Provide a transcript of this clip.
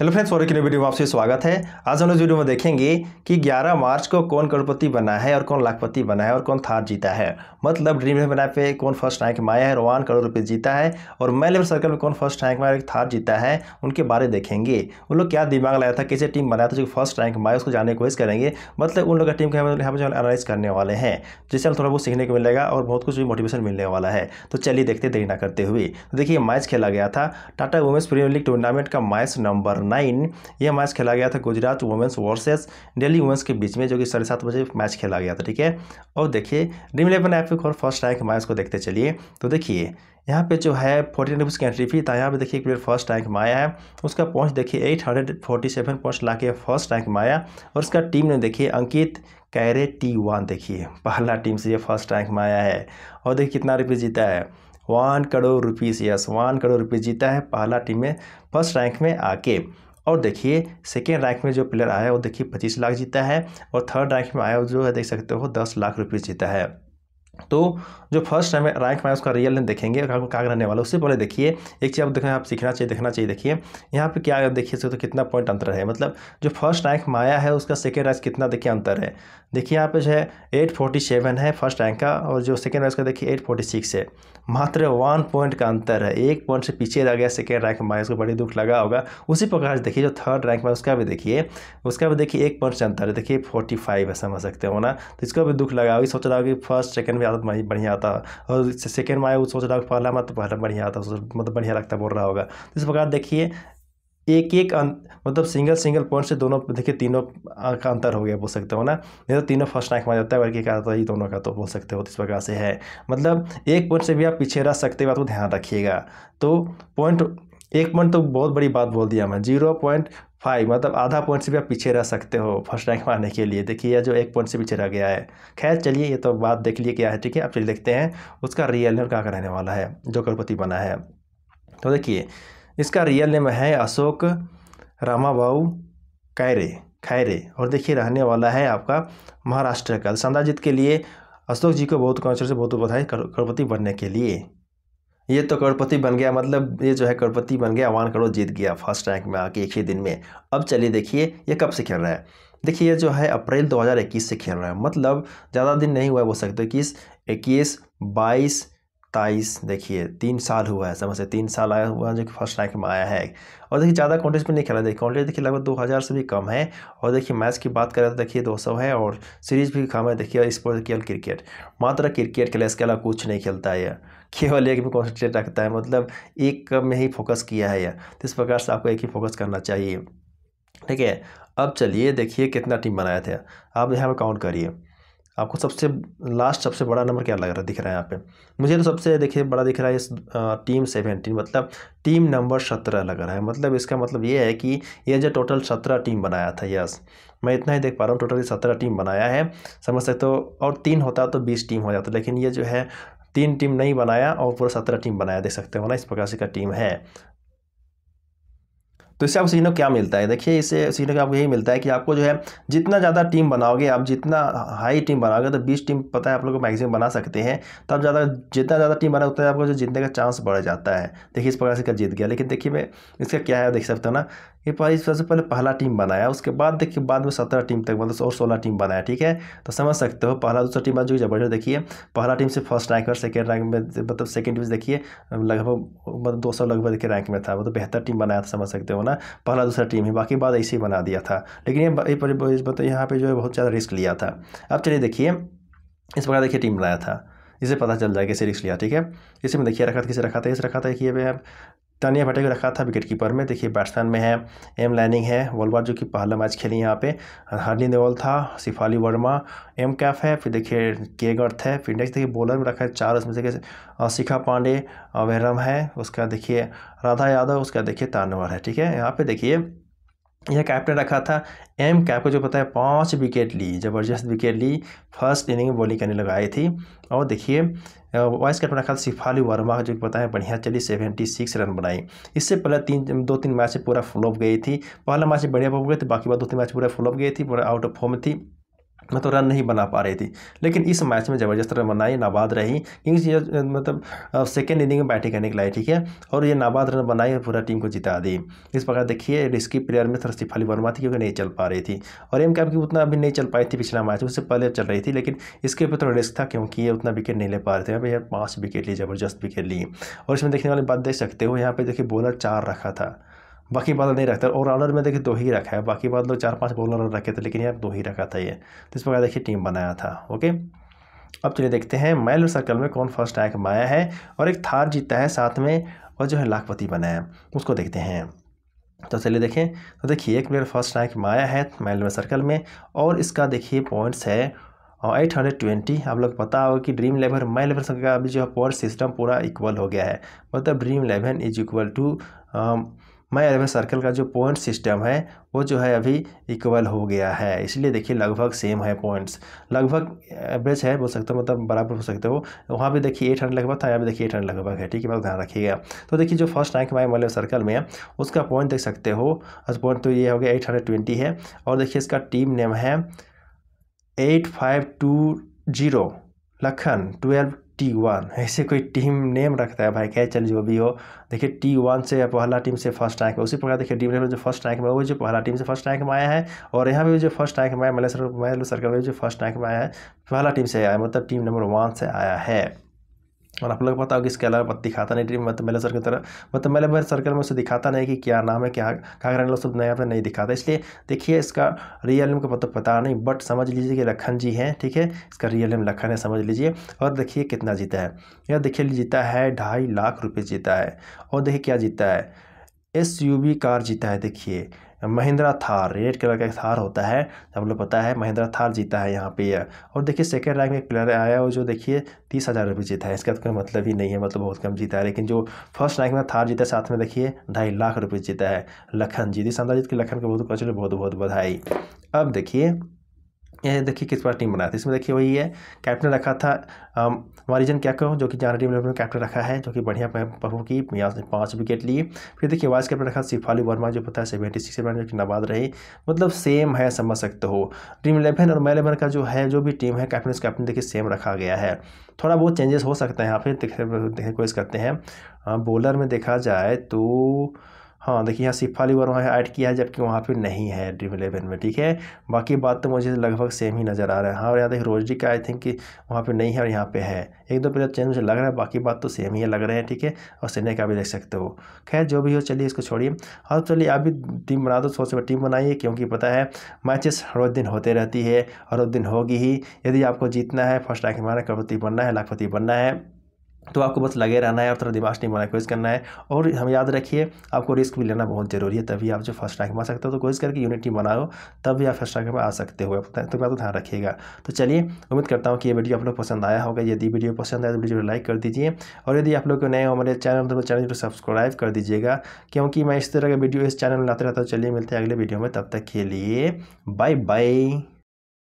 hello friends और एक नई वीडियो में आपसे स्वागत है आज हम लोग वीडियो में देखेंगे कि 11 मार्च को कौन करोड़पति बना है और कौन लाखपति बना है और कौन थार जीता है मतलब ड्रीम इलेवन बनाए पे कौन फर्स्ट रैंक में आया है रोवान करोड़ रुपये जीता है और मैं लेवल सर्कल में कौन फर्स्ट रैंक में आया थार जीता है उनके बारे में देखेंगे उन लोग क्या दिमाग लाया था कैसे टीम बनाया था जो फर्स्ट रैंक माया उसको जानने की कोशिश करेंगे मतलब उन लोग का टीम का यहाँ पर जो एनालाइज करने वाले हैं जिससे हमें थोड़ा बहुत सीखने को मिलेगा और बहुत कुछ भी मोटिवेशन मिलने वाला है तो चलिए देखते देखना करते हुए तो देखिए मैच खेला गया था Tata women's premier league tournament का मैच नंबर नाइन ये मैच खेला गया था Gujarat women's versus Delhi women's के बीच में जो कि साढ़े सात बजे मैच खेला गया था ठीक है और देखिए ड्रीम इलेवन ऐप और फर्स्ट रैंक मैच को देखते चलिए तो देखिए यहाँ पे जो है फोर्टीन रुपीज़ की एंट्री फी था यहाँ पे देखिए प्लेयर फर्स्ट रैंक में आया है उसका पॉइंट देखिए eight hundred forty seven point ला के फर्स्ट रैंक में आया और उसका टीम ने देखिए अंकित कैरे टी वन देखिए पहला टीम से ये फर्स्ट रैंक में आया है और देखिए कितना रुपये जीता है one crore rupees yes one crore rupees जीता है पहला टीम में फर्स्ट रैंक में आके और देखिए सेकेंड रैंक में जो प्लेयर आया वो देखिए पच्चीस लाख जीता है और थर्ड रैंक में आया जो है देख सकते हो दस लाख रुपीज़ जीता है तो जो फर्स्ट हमें रैंक में उसका रियल नेम देखेंगे क्या रहने वाला उससे पहले देखिए एक चीज़ आप देखना आप सीखना चाहिए देखना चाहिए देखिए यहाँ पे क्या देखिए तो कितना पॉइंट अंतर है मतलब जो फर्स्ट रैंक माया है उसका सेकेंड रैंक कितना देखिए अंतर है देखिए यहाँ पे जो है एट फोर्टी सेवन है फर्स्ट रैंक का और जो सेकेंड रैंक का देखिए एट फोर्टी सिक्स है मात्र वन पॉइंट का अंतर है एक पॉइंट से पीछे रह गया सेकेंड रैंक माया उसको बड़ी दुख लगा होगा उसी प्रकार से देखिए जो थर्ड रैंक में उसका भी देखिए उसका भी देखिए एक पॉइंट से अंतर है देखिए फोर्टी फाइव है समझ सकते हो ना तो इसका भी दुख लगा होगी सोच रहा होगी फर्स्ट सेकेंड आता तो बढ़िया बढ़िया आता और सेकेंड में आया वो सोच रहा है पहला में तो पहला बढ़िया आता मतलब बढ़िया लगता बोल रहा होगा तो इस प्रकार देखिए एक एक अं, मतलब सिंगल सिंगल पॉइंट से दोनों देखिए तीनों अं, का अंतर हो गया बोल सकते हो ना नहीं तो तीनों फर्स्ट रैंक में जाता है बल्कि क्या ही दोनों का तो बोल सकते हो तो इस प्रकार से है मतलब एक पॉइंट से भी आप पीछे रह सकते हो आपको ध्यान रखिएगा तो पॉइंट एक पॉइंट तो बहुत बड़ी बात बोल दिया मैं जीरो पॉइंट फाइव मतलब आधा पॉइंट से भी आप पीछे रह सकते हो फर्स्ट रैंक आने के लिए देखिए यह जो एक पॉइंट से पीछे रह गया है खैर चलिए ये तो बात देख लिए क्या है ठीक है आप चलिए देखते हैं उसका रियल नेम क्या रहने वाला है जो करोड़पति बना है तो देखिए इसका रियल नेम है अशोक रामाबाऊ कैरे खैरे और देखिए रहने वाला है आपका महाराष्ट्र का तो संदाजित के लिए अशोक जी को बहुत कौन से बहुत बधाई करोड़पति बनने के लिए ये तो करोड़पति बन गया मतलब ये जो है करोड़पति बन गया वन करोड़ जीत गया फर्स्ट रैंक में आके एक ही दिन में अब चलिए देखिए ये कब से खेल रहा है देखिए ये जो है अप्रैल 2021 से खेल रहा है मतलब ज़्यादा दिन नहीं हुआ है बोल सकते इक्कीस इक्कीस बाईस तेईस देखिए तीन साल हुआ है समझ से तीन साल आया हुआ जो कि फर्स्ट रैंक में आया है और देखिए ज़्यादा कॉन्टेज में नहीं खेला देखिए कॉन्टेज देखिए लगभग दो हज़ार से भी कम है और देखिए मैच की बात करें तो देखिए दो सौ है और सीरीज भी कम है देखिए स्पोर्ट केवल क्रिकेट मात्र क्रिकेट खेला इसके अलावा कुछ नहीं खेलता है केवल एक में कॉन्सेंट्रेट रखता है मतलब एक में ही फोकस किया है यह तो इस प्रकार से आपको एक ही फोकस करना चाहिए ठीक है अब चलिए देखिए कितना टीम बनाया था आप यहाँ पर काउंट करिए आपको सबसे लास्ट सबसे बड़ा नंबर क्या लग रहा है दिख रहा है यहाँ पे मुझे तो सबसे देखिए बड़ा दिख रहा है इस टीम सेवेंटीन मतलब टीम नंबर सत्रह लग रहा है मतलब इसका मतलब ये है कि ये जो टोटल सत्रह टीम बनाया था यस मैं इतना ही देख पा रहा हूँ टोटल सत्रह टीम बनाया है समझ सकते हो और तीन होता तो बीस टीम हो जाता लेकिन ये जो है तीन टीम नहीं बनाया और पूरा सत्रह टीम बनाया देख सकते हो ना इस प्रकार से का टीम है तो इससे आपको सीखने को क्या मिलता है देखिए इससे सीखने को आपको यही मिलता है कि आपको जो है जितना ज़्यादा टीम बनाओगे आप जितना हाई टीम बनाओगे तो बीस टीम पता है आप लोग को मैक्सिमम बना सकते हैं तो आप ज़्यादा जितना ज़्यादा टीम बनाओगे उतना आपको जो जीतने का चांस बढ़ जाता है देखिए इस प्रकार से कल जीत गया लेकिन देखिए मैं इसका क्या है देख सकते हो ना ये सबसे पहले पहला टीम बनाया उसके बाद देखिए बाद में सत्रह टीम तक मतलब और सोलह टीम बनाया ठीक है तो समझ सकते हो पहला दूसरा टीम जो जबरदस्त देखिए पहला टीम से फर्स्ट रैंक और सेकेंड रैंक में मतलब सेकेंड डिवीज देखिए लगभग मतलब दो सौ लगभग के रैंक में था मतलब बेहतर टीम बनाया था समझ सकते हो ना पहला दूसरा टीम ही बाकी बाद ऐसे ही बना दिया था लेकिन ये मतलब यहाँ पर जो है बहुत ज़्यादा रिस्क लिया था अब चलिए देखिए इस प्रकार देखिए टीम बनाया था इसे पता चल जाएगा कैसे रिक्स लिया ठीक है इसी में देखिए रखा था किसे रखा था इसे रखा था कि मैं तानिया भट्टे को रखा था विकेट कीपर में देखिए बैट्समैन में है एम लाइनिंग है वॉलवार जो कि पहला मैच खेली यहाँ पे हरली देवल था शिफाली वर्मा एम कैफ है फिर देखिए के गर्थ है फिर नेक्स्ट देखिए बॉलर में रखा है चार उसमें देखिए शिखा पांडे वहरम है उसका देखिए राधा यादव उसका देखिए तानवर है ठीक है यहाँ पे देखिए यह कैप ने रखा था एम कैप को जो पता है पाँच विकेट ली ज़बरदस्त विकेट ली फर्स्ट इनिंग में बॉलिंग करने लगाई थी और देखिए वाइस कैप्टन रखा था शिफाली वर्मा जो पता है बढ़िया चली सेवेंटी सिक्स रन बनाई इससे पहले तीन दो तीन मैच पूरा फ्लॉप गई थी पहला मैच बढ़िया पॉप गई थी बाकी बाद दो तीन मैच पूरा फ्लॉप गई थी पूरा आउट ऑफ फॉर्म थी मतलब रन नहीं बना पा रही थी लेकिन इस मैच में ज़बरदस्त रन बनाई नाबाद रही किंग्स ये मतलब सेकेंड इनिंग में बैटिंग करने के लिए ठीक है और ये नाबाद रन बनाई और पूरा टीम को जिता दी इस प्रकार देखिए रिस्की प्लेयर में थोड़ा सिफाली वर्मा थी क्योंकि नहीं चल पा रही थी और एम कैप की उतना अभी नहीं चल पाई थी पिछला मैच उससे पहले चल रही थी लेकिन इसके ऊपर थोड़ा रिस्क था क्योंकि ये उतना विकेट नहीं ले पा रहे थे यहाँ पर पाँच विकेट लिए ज़बरदस्त विकेट लिए और इसमें देखने वाली बात देख सकते हो यहाँ पर देखिए बॉलर चार रखा था बाकी बादल नहीं रखता और ऑलर में देखिए दो ही रखा है बाकी बादल तो चार पाँच बॉलर रखे थे लेकिन यहाँ दो ही रखा था ये तो इस प्रकार देखिए टीम बनाया था ओके अब चलिए देखते हैं माइल सर्कल में कौन फर्स्ट रैंक माया है और एक थार जीता है साथ में और जो है लाखपति बना है उसको देखते हैं तो चलिए देखें तो देखिए एक प्लेयर फर्स्ट रैंक में आया है माइल सर्कल में और इसका देखिए पॉइंट्स है और एट हंड्रेड ट्वेंटी आप लोग पता होगा कि ड्रीम इलेवन माइल इलेवन का अभी जो है पॉइंट सिस्टम पूरा इक्वल हो गया है मतलब dream eleven is equal to my eleven circle का जो पॉइंट सिस्टम है वो जो है अभी इक्वल हो गया है इसलिए देखिए लगभग सेम है पॉइंट्स लगभग एवरेज है बोल सकते हो मतलब बराबर हो सकते हो वहाँ भी देखिए एट हंड्रेड लगभग था यहाँ भी देखिए एट हंड्रेड लगभग है ठीक है बस ध्यान रखिएगा तो देखिए जो first rank my eleven circle में उसका पॉइंट देख सकते हो पॉइंट तो ये हो गया एट हंड्रेड ट्वेंटी है और देखिए इसका टीम नेम है eight five two zero Lakhan twelve T one ऐसे कोई टीम नेम रखता है भाई क्या चल जो भी हो देखिए टी वन से पहला टीम से फर्स्ट रैंक में उसी प्रकार देखिए डी में जो फर्स्ट रैंक में वो जो पहला टीम से फर्स्ट रैंक में आया है और यहाँ भी जो फर्स्ट रैंक में आया मलेश्वर सरकार में जो फर्स्ट रैंक में आया है पहला टीम से आया मतलब टीम नंबर वन से आया है मतलब और आप लोग को पता होगा इसके अलावा पता दिखाता नहीं ड्रीम मतलब मेले सर्कल तरह मतलब मेले भर सर्कल में उसे दिखाता नहीं कि क्या नाम है क्या क्या रहने लोग सब नया पे नहीं दिखाता इसलिए देखिए इसका रियल नेम का मतलब पता नहीं बट समझ लीजिए कि लखन जी हैं ठीक है इसका रियल नेम लखन है समझ लीजिए और देखिए कितना जीता है यह देखिए जीता है ढाई लाख रुपये जीता है और देखिए क्या जीता है एस कार जीता है देखिए महिंद्रा थार रेड कलर का एक थार होता है हम लोग पता है महिंद्रा थार जीता है यहाँ पे यह और देखिए सेकेंड रैंक में प्लेयर आया और जो देखिए तीस हज़ार रुपये जीता है इसका तो कोई मतलब ही नहीं है मतलब बहुत कम जीता है लेकिन जो फर्स्ट रैंक में थार जीता है साथ में देखिए ढाई लाख रुपये जीता है लखन जी दी शानदार जीत के लखन का बहुत बहुत बहुत बधाई अब देखिए ये देखिए किस प्रकार टीम बनाया था इसमें देखिए वही है कैप्टन रखा था वारिजन कहो जो कि जाना टीम में कैप्टन रखा है जो कि बढ़िया परफॉर्म की यहाँ से पाँच विकेट लिए फिर देखिए वाइस कैप्टन रखा शिफाली वर्मा जो पता है सेवेंटी सिक्स रन जो कि रहे मतलब सेम है समझ सकते हो टीम इलेवन और मैलेवन का जो है जो भी टीम है कैप्टन उस कैप्टन देखिए सेम रखा गया है थोड़ा बहुत चेंजेस हो सकते हैं यहाँ पे देखने कोशिश करते हैं बॉलर में देखा जाए तो हाँ देखिए यहाँ सिफा वाली वहाँ ऐड किया है जबकि वहाँ पे नहीं है ड्रीम इलेवन में ठीक है बाकी बात तो मुझे लगभग सेम ही नज़र आ रहा है हाँ और यहाँ देखिए रोजडी का आई थिंक कि वहाँ पे नहीं है और यहाँ पे है एक दो प्लेयर चेंज मुझे लग रहा है बाकी बात तो सेम ही लग रहे हैं ठीक है और सेने का भी देख सकते हो खैर जो भी हो चलिए इसको छोड़िए और हाँ, तो चलिए आप भी टीम बना दो सोच टीम बनाइए क्योंकि पता है मैचेस रोज दिन होते रहती है और रोज दिन होगी ही यदि आपको जीतना है फर्स्ट रैंक मारा करपति बनना है लाखपति बनना है तो आपको बस लगे रहना है और थोड़ा दिमाग नहीं बनाए कोशिश करना है और हम याद रखिए आपको रिस्क भी लेना बहुत ज़रूरी है तभी आप जो फर्स्ट रैंक में आ सकते हो तो कोशिश करके यूनिटी बनाओ तब भी आप फर्स्ट रैंक में आ सकते हो तो मैं तो ध्यान रखिएगा तो चलिए उम्मीद करता हूँ कि ये वीडियो आप लोग पसंद आया होगा यदि वीडियो पसंद आए तो वीडियो लाइक कर दीजिए और यदि आप लोग को नए हो हमारे चैनल तो चैनल को सब्सक्राइब कर दीजिएगा क्योंकि मैं इस तरह का वीडियो इस चैनल में लाते रहता हूँ चलिए मिलते हैं अगले वीडियो में तब तक के लिए बाय बाय